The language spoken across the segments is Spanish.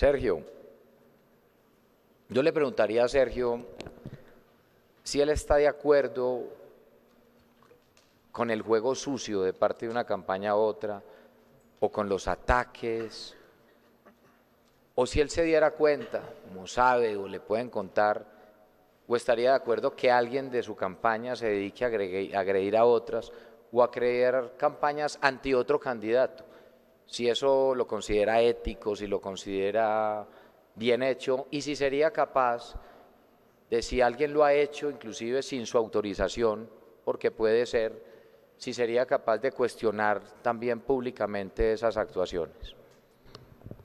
Sergio, yo le preguntaría a Sergio si él está de acuerdo con el juego sucio de parte de una campaña a otra, o con los ataques, o si él se diera cuenta, como sabe o le pueden contar, o estaría de acuerdo que alguien de su campaña se dedique a agredir a otras o a crear campañas ante otro candidato si eso lo considera ético, si lo considera bien hecho y si sería capaz de si alguien lo ha hecho, inclusive sin su autorización, porque puede ser, si sería capaz de cuestionar también públicamente esas actuaciones.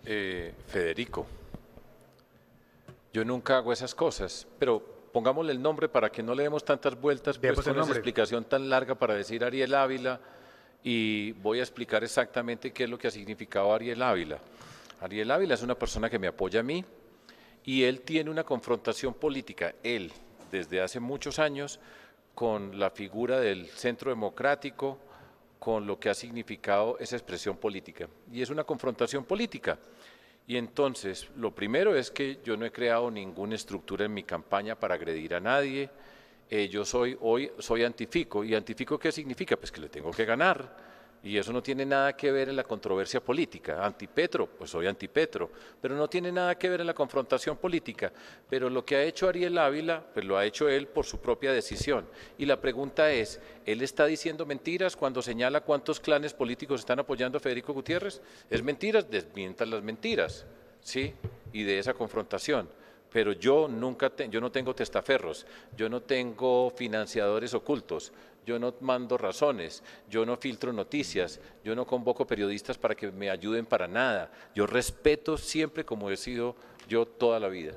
Eh, Federico, yo nunca hago esas cosas, pero pongámosle el nombre para que no le demos tantas vueltas, pues es una explicación tan larga para decir Ariel Ávila, y voy a explicar exactamente qué es lo que ha significado Ariel Ávila. Ariel Ávila es una persona que me apoya a mí y él tiene una confrontación política, él, desde hace muchos años, con la figura del centro democrático, con lo que ha significado esa expresión política. Y es una confrontación política. Y entonces, lo primero es que yo no he creado ninguna estructura en mi campaña para agredir a nadie, eh, yo soy hoy soy antifico. ¿Y antifico qué significa? Pues que le tengo que ganar. Y eso no tiene nada que ver en la controversia política. Antipetro, pues soy antipetro, pero no tiene nada que ver en la confrontación política. Pero lo que ha hecho Ariel Ávila, pues lo ha hecho él por su propia decisión. Y la pregunta es, ¿él está diciendo mentiras cuando señala cuántos clanes políticos están apoyando a Federico Gutiérrez? ¿Es mentiras? Desmientan las mentiras, ¿sí? Y de esa confrontación pero yo nunca yo no tengo testaferros, yo no tengo financiadores ocultos, yo no mando razones, yo no filtro noticias, yo no convoco periodistas para que me ayuden para nada. Yo respeto siempre como he sido yo toda la vida.